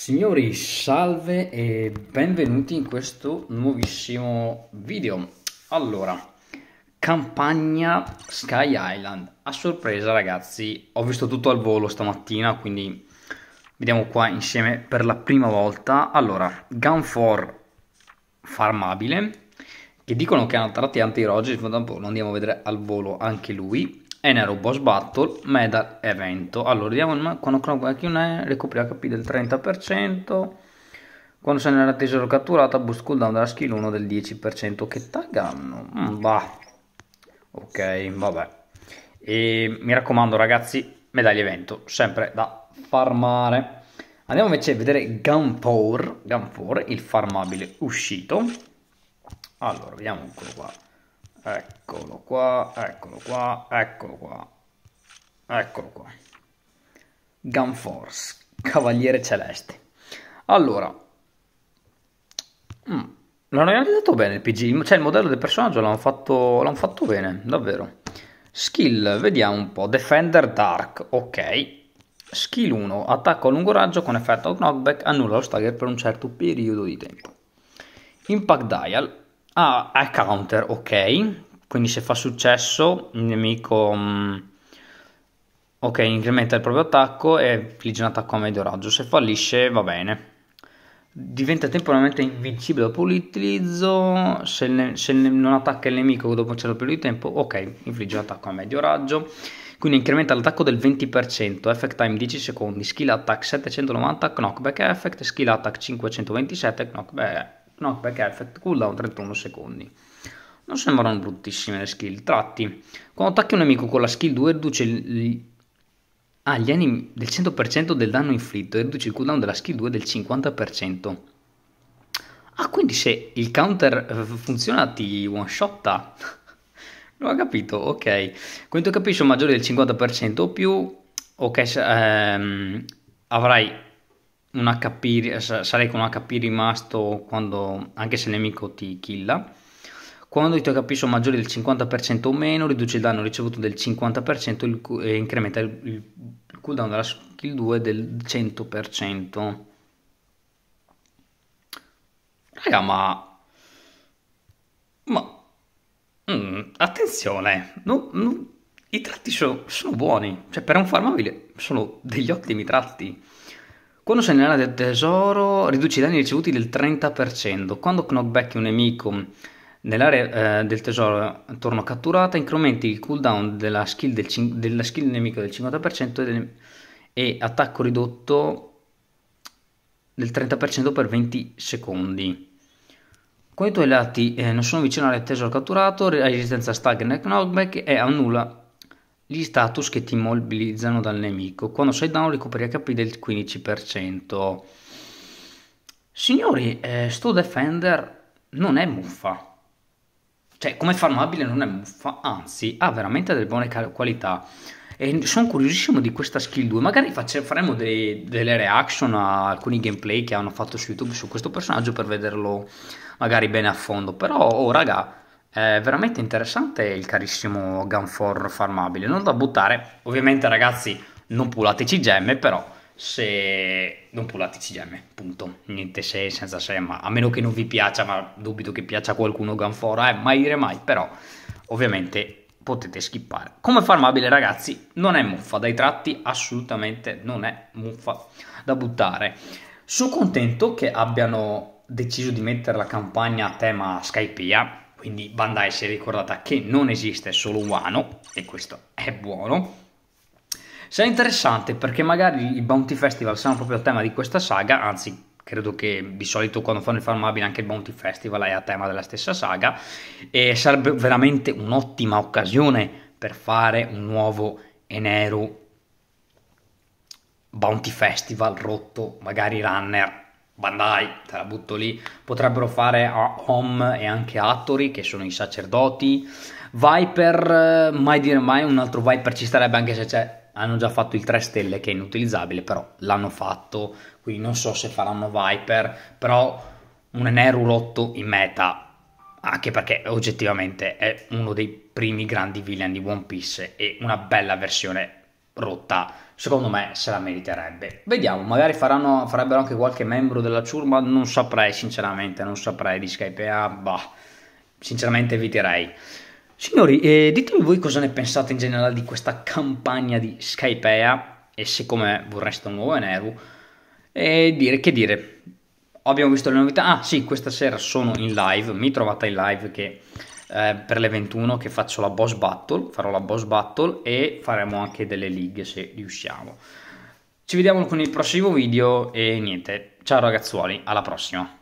Signori, salve e benvenuti in questo nuovissimo video. Allora, campagna Sky Island. A sorpresa ragazzi, ho visto tutto al volo stamattina, quindi vediamo qua insieme per la prima volta. Allora, Gunfor farmabile, che dicono che ha una tratti anti-roggi, lo andiamo a vedere al volo anche lui N Boss Battle Medal Evento. Allora, vediamo eh, il quando chi è, recupera HP del 30%. Quando se nella tesoro catturata, boost cooldown della skill 1 del 10%. Che tag hanno? Mm, bah. Ok, vabbè. E mi raccomando, ragazzi, medaglie evento, sempre da farmare. Andiamo invece a vedere Gunpour, Gunpour il farmabile uscito. Allora, vediamo ancora qua eccolo qua, eccolo qua, eccolo qua, eccolo qua. Gunforce, Cavaliere Celeste. Allora, mm, l'hanno realizzato bene il PG, cioè il modello del personaggio l'hanno fatto, l'hanno fatto bene, davvero. Skill, vediamo un po', Defender Dark, ok. Skill 1, attacco a lungo raggio con effetto knockback, annulla lo stagger per un certo periodo di tempo. Impact Dial, Ah, è counter, ok. Quindi se fa successo, il nemico... Mm, ok, incrementa il proprio attacco e infligge un attacco a medio raggio. Se fallisce, va bene. Diventa temporaneamente invincibile dopo l'utilizzo. Se, ne, se ne, non attacca il nemico dopo un certo periodo di tempo, ok, infligge un attacco a medio raggio quindi incrementa l'attacco del 20%, effect time 10 secondi, skill attack 790, knockback effect, skill attack 527, knockback Knockback Effect, cooldown 31 secondi. Non sembrano bruttissime le skill. Tratti. Quando attacchi un nemico con la skill 2 riduce il... ah, animi del 100% del danno inflitto e riduce il cooldown della skill 2 del 50%. Ah, quindi se il counter eh, funziona ti one shotta. non ho capito, ok. Quando Quanto capisco maggiore del 50% o più, ok, ehm, avrai un HP, sarei con un HP rimasto quando, anche se il nemico ti killa. Quando i tuoi HP sono maggiori del 50% o meno, riduce il danno ricevuto del 50% e incrementa il, cooldown della skill 2 del 100%. Raga, ma... Ma... Mm, attenzione, no, no, i tratti so, sono buoni, cioè per un farmabile sono degli ottimi tratti. Quando sei nell'area del tesoro riduci i danni ricevuti del 30%, quando knockback un nemico nell'area eh, del tesoro torno catturata incrementi il cooldown della skill, del, della skill nemico del 50% e, del, e attacco ridotto del 30% per 20 secondi. Quando i tuoi lati eh, non sono vicino all'area del tesoro catturato, hai resistenza a stagger e knockback e annulla gli status che ti immobilizzano dal nemico. Quando sei down recuperi HP del 15%. Signori, eh, sto Defender non è muffa. Cioè, come farmabile non è muffa, anzi, ha veramente delle buone qualità. E sono curiosissimo di questa skill 2. Magari facce, faremo dei, delle reaction a alcuni gameplay che hanno fatto su YouTube su questo personaggio per vederlo magari bene a fondo. Però, oh raga, è veramente interessante il carissimo Ganfor farmabile, non da buttare. Ovviamente ragazzi non pulateci gemme, però se non pulateci gemme, punto. Niente se senza se, ma a meno che non vi piaccia, ma dubito che piaccia a qualcuno Ganfora, eh, mai dire mai, però ovviamente potete skippare. Come farmabile ragazzi non è muffa, dai tratti assolutamente non è muffa da buttare. Sono contento che abbiano deciso di mettere la campagna a tema Skypea, quindi Bandai si è ricordata che non esiste solo Wano, e questo è buono. Sarà interessante perché magari i Bounty Festival sono proprio a tema di questa saga, anzi credo che di solito quando fanno il farmabile anche il Bounty Festival è a tema della stessa saga e sarebbe veramente un'ottima occasione per fare un nuovo Enero Bounty Festival rotto, magari Runner Bandai, te la butto lì, potrebbero fare a Hom e anche Hattori, che sono i sacerdoti. Viper, eh, mai dire mai, un altro Viper ci starebbe anche se c'è. Hanno già fatto il 3 stelle che è inutilizzabile, però l'hanno fatto, quindi non so se faranno Viper, però un Eneru rotto in meta, anche perché oggettivamente è uno dei primi grandi villain di One Piece e una bella versione rotta, secondo me se la meriterebbe. Vediamo, magari faranno, farebbero anche qualche membro della ciurma, non saprei sinceramente, non saprei di Skype, bah, sinceramente eviterei. Signori, eh, ditemi voi cosa ne pensate in generale di questa campagna di Skypea e siccome vorreste un nuovo Eneru, e dire che dire. Abbiamo visto le novità. Ah, sì, questa sera sono in live. Mi trovate in live che eh, per le 21 che faccio la boss battle, farò la boss battle e faremo anche delle lighe se riusciamo. Ci vediamo con il prossimo video e niente, ciao ragazzuoli, alla prossima!